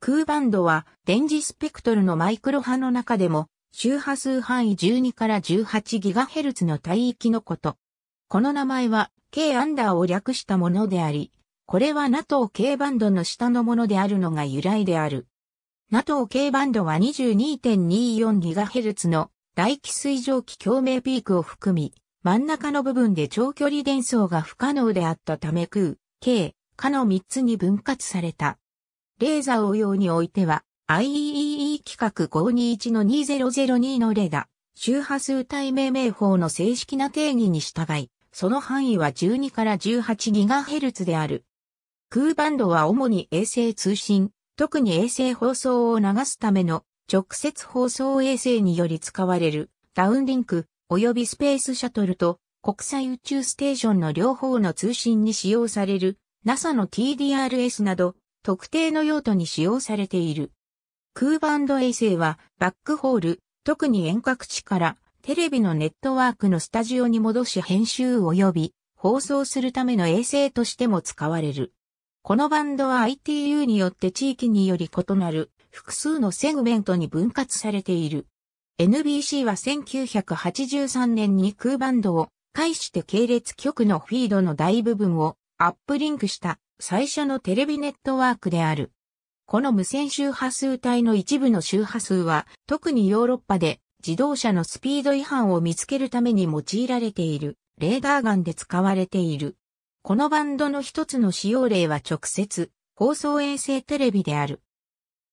空バンドは電磁スペクトルのマイクロ波の中でも周波数範囲12から 18GHz の帯域のこと。この名前は K アンダーを略したものであり、これは NATO K バンドの下のものであるのが由来である。NATO K バンドは 22.24GHz の大気水蒸気共鳴ピークを含み、真ん中の部分で長距離伝送が不可能であったため空、K、かの3つに分割された。レーザー応用においては、IEEE 規格521-2002のレダ、周波数帯命名法の正式な定義に従い、その範囲は12から 18GHz である。空バンドは主に衛星通信、特に衛星放送を流すための直接放送衛星により使われるダウンリンク及びスペースシャトルと国際宇宙ステーションの両方の通信に使用される NASA の TDRS など特定の用途に使用されている。空バンド衛星はバックホール、特に遠隔地からテレビのネットワークのスタジオに戻し編集及び放送するための衛星としても使われる。このバンドは ITU によって地域により異なる複数のセグメントに分割されている。NBC は1983年に空バンドを介して系列局のフィードの大部分をアップリンクした最初のテレビネットワークである。この無線周波数帯の一部の周波数は、特にヨーロッパで自動車のスピード違反を見つけるために用いられている、レーダーガンで使われている。このバンドの一つの使用例は直接、放送衛星テレビである。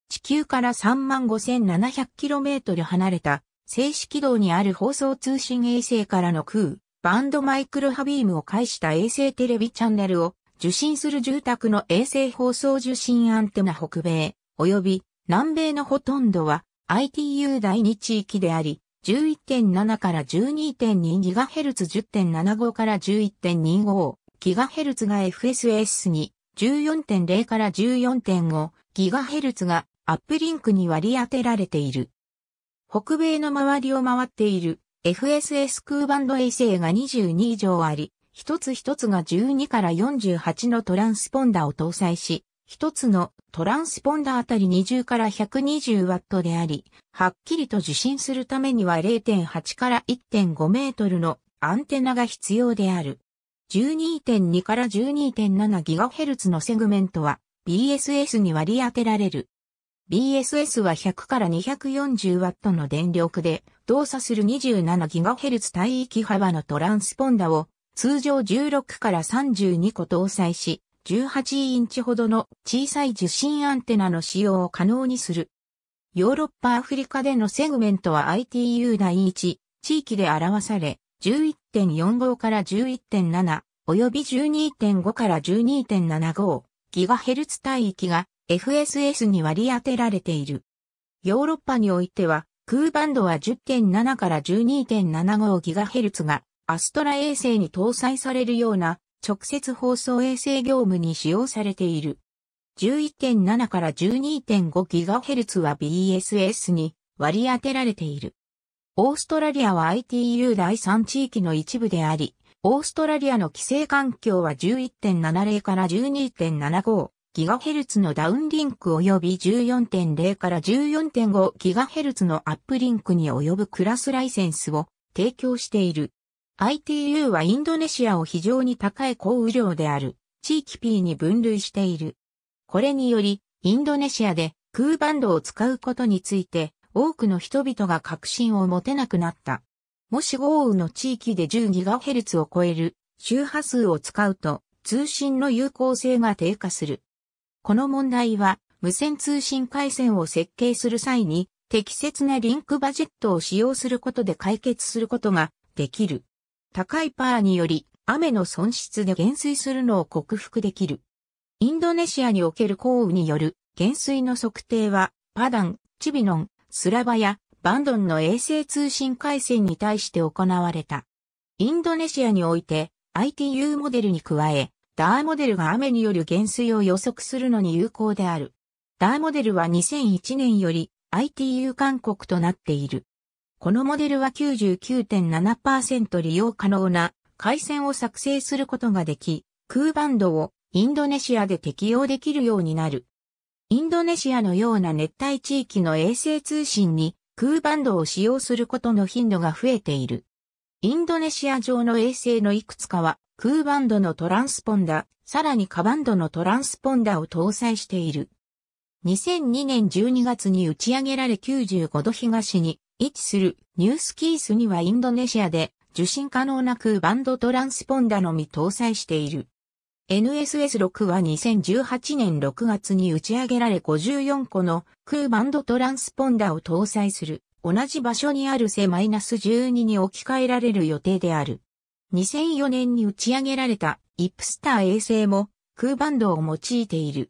地球から 35,700km 離れた静止軌道にある放送通信衛星からの空、バンドマイクロハビームを介した衛星テレビチャンネルを受信する住宅の衛星放送受信アンテナ北米、及び南米のほとんどは ITU 第2地域であり、11.7から 12.2GHz10.75 から11.25 GHz が FSS に、14.0から14.5 GHz がアップリンクに割り当てられている。北米の周りを回っている FSS 空バンド衛星が22以上あり、一つ一つが12から48のトランスポンダを搭載し、一つのトランスポンダあたり20から120ワットであり、はっきりと受信するためには0.8から1.5メートルのアンテナが必要である。12.2から12.7ギガヘルツのセグメントは BSS に割り当てられる。BSS は100から240ワットの電力で動作する27ギガヘルツ帯域幅のトランスポンダを通常16から32個搭載し、18インチほどの小さい受信アンテナの使用を可能にする。ヨーロッパアフリカでのセグメントは ITU 第1地域で表され、11.45から11.7よび12.5から12.75ギガヘルツ帯域が FSS に割り当てられている。ヨーロッパにおいては、空バンドは10.7から12.75ギガヘルツがアストラ衛星に搭載されるような直接放送衛星業務に使用されている。11.7から 12.5GHz は BSS に割り当てられている。オーストラリアは ITU 第3地域の一部であり、オーストラリアの規制環境は11.70から12.75。GHz のダウンリンク及び14.0から 14.5GHz のアップリンクに及ぶクラスライセンスを提供している。ITU はインドネシアを非常に高い降雨量である地域 P に分類している。これにより、インドネシアで空バンドを使うことについて多くの人々が確信を持てなくなった。もし豪雨の地域で 10GHz を超える周波数を使うと通信の有効性が低下する。この問題は無線通信回線を設計する際に適切なリンクバジェットを使用することで解決することができる。高いパーにより雨の損失で減衰するのを克服できる。インドネシアにおける降雨による減衰の測定は、パダン、チビノン、スラバやバンドンの衛星通信回線に対して行われた。インドネシアにおいて ITU モデルに加え、ダーモデルが雨による減衰を予測するのに有効である。ダーモデルは2001年より ITU 勧告となっている。このモデルは99.7%利用可能な回線を作成することができ、空バンドをインドネシアで適用できるようになる。インドネシアのような熱帯地域の衛星通信に空バンドを使用することの頻度が増えている。インドネシア上の衛星のいくつかは空バンドのトランスポンダ、さらにカバンドのトランスポンダを搭載している。2002年12月に打ち上げられ95度東に位置するニュースキースにはインドネシアで受信可能な空バンドトランスポンダのみ搭載している。NSS6 は2018年6月に打ち上げられ54個の空バンドトランスポンダを搭載する同じ場所にあるセ -12 に置き換えられる予定である。2004年に打ち上げられたイプスター衛星も空バンドを用いている。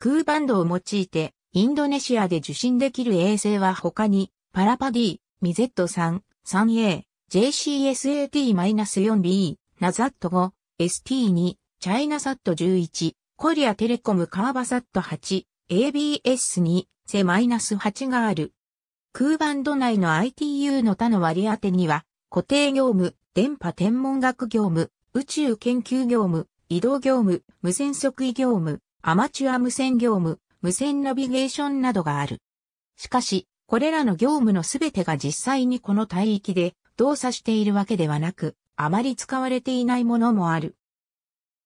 空バンドを用いてインドネシアで受信できる衛星は他にパラパディ、ミゼット3、3A、JCSAT-4B、ナザット5、ST2、チャイナサット11、コリアテレコムカーバサット8、ABS2、セマイナス8がある。空バンド内の ITU の他の割り当てには、固定業務、電波天文学業務、宇宙研究業務、移動業務、無線測位業務、アマチュア無線業務、無線ナビゲーションなどがある。しかし、これらの業務のすべてが実際にこの帯域で動作しているわけではなく、あまり使われていないものもある。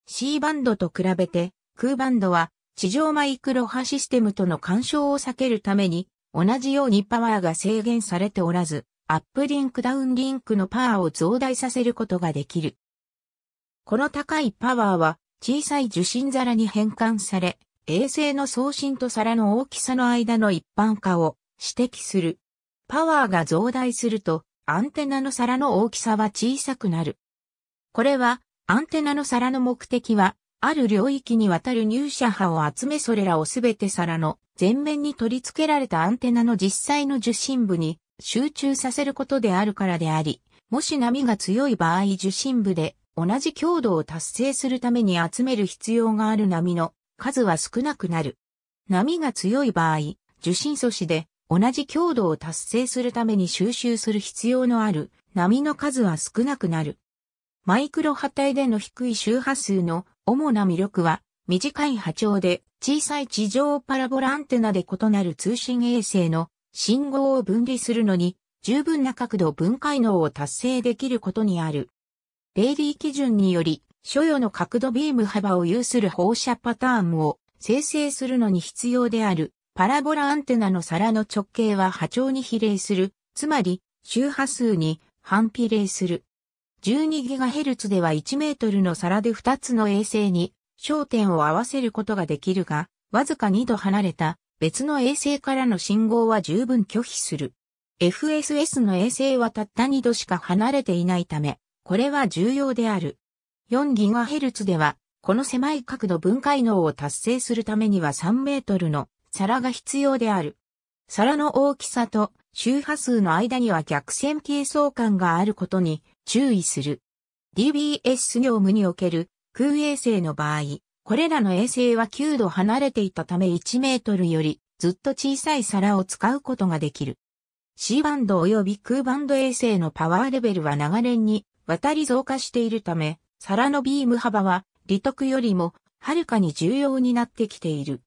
C バンドと比べて、空バンドは地上マイクロ波システムとの干渉を避けるために、同じようにパワーが制限されておらず、アップリンクダウンリンクのパワーを増大させることができる。この高いパワーは小さい受信皿に変換され、衛星の送信と皿の大きさの間の一般化を指摘する。パワーが増大すると、アンテナの皿の大きさは小さくなる。これは、アンテナの皿の目的は、ある領域にわたる入射波を集めそれらをすべて皿の前面に取り付けられたアンテナの実際の受信部に集中させることであるからであり、もし波が強い場合受信部で同じ強度を達成するために集める必要がある波の数は少なくなる。波が強い場合、受信素子で同じ強度を達成するために収集する必要のある波の数は少なくなる。マイクロ波体での低い周波数の主な魅力は短い波長で小さい地上パラボラアンテナで異なる通信衛星の信号を分離するのに十分な角度分解能を達成できることにある。レイリー基準により、所与の角度ビーム幅を有する放射パターンを生成するのに必要であるパラボラアンテナの皿の直径は波長に比例する、つまり周波数に反比例する。12GHz では1メートルの皿で2つの衛星に焦点を合わせることができるが、わずか2度離れた別の衛星からの信号は十分拒否する。FSS の衛星はたった2度しか離れていないため、これは重要である。4GHz では、この狭い角度分解能を達成するためには3メートルの皿が必要である。皿の大きさと周波数の間には逆線係相関があることに注意する。DBS 業務における空衛星の場合、これらの衛星は9度離れていたため1メートルよりずっと小さい皿を使うことができる。C バンド及び空バンド衛星のパワーレベルは長年に渡り増加しているため、皿のビーム幅は利得よりもはるかに重要になってきている。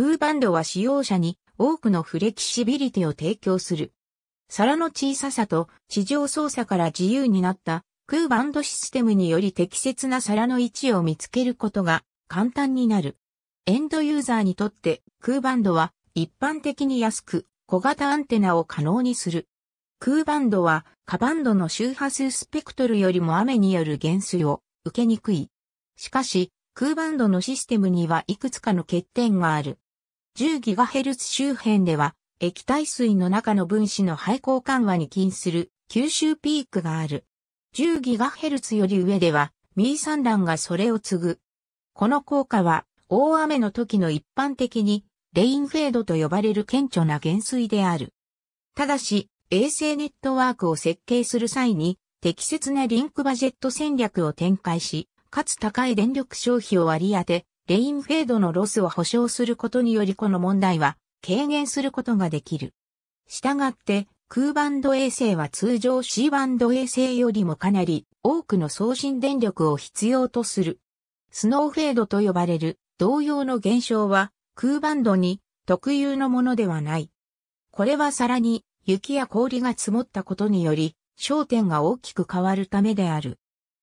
空バンドは使用者に多くのフレキシビリティを提供する。皿の小ささと地上操作から自由になった空バンドシステムにより適切な皿の位置を見つけることが簡単になる。エンドユーザーにとって空バンドは一般的に安く小型アンテナを可能にする。空バンドはカバンドの周波数スペクトルよりも雨による減衰を受けにくい。しかし、空バンドのシステムにはいくつかの欠点がある。10GHz 周辺では、液体水の中の分子の排光緩和に起因する吸収ピークがある。10GHz より上では、ミー産卵がそれを継ぐ。この効果は、大雨の時の一般的に、レインフェードと呼ばれる顕著な減衰である。ただし、衛星ネットワークを設計する際に、適切なリンクバジェット戦略を展開し、かつ高い電力消費を割り当て、レインフェードのロスを保証することによりこの問題は軽減することができる。したがって、空バンド衛星は通常 C バンド衛星よりもかなり多くの送信電力を必要とする。スノーフェードと呼ばれる同様の現象は空バンドに特有のものではない。これはさらに雪や氷が積もったことにより焦点が大きく変わるためである。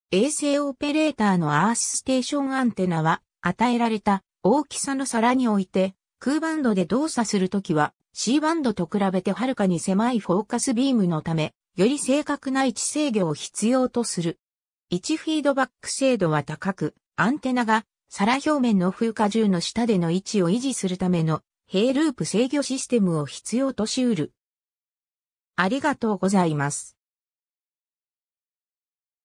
衛星オペレーターのアースステーションアンテナは与えられた大きさの皿において、空バンドで動作するときは、C バンドと比べてはるかに狭いフォーカスビームのため、より正確な位置制御を必要とする。位置フィードバック精度は高く、アンテナが皿表面の風化銃の下での位置を維持するための、ヘイループ制御システムを必要としうる。ありがとうございます。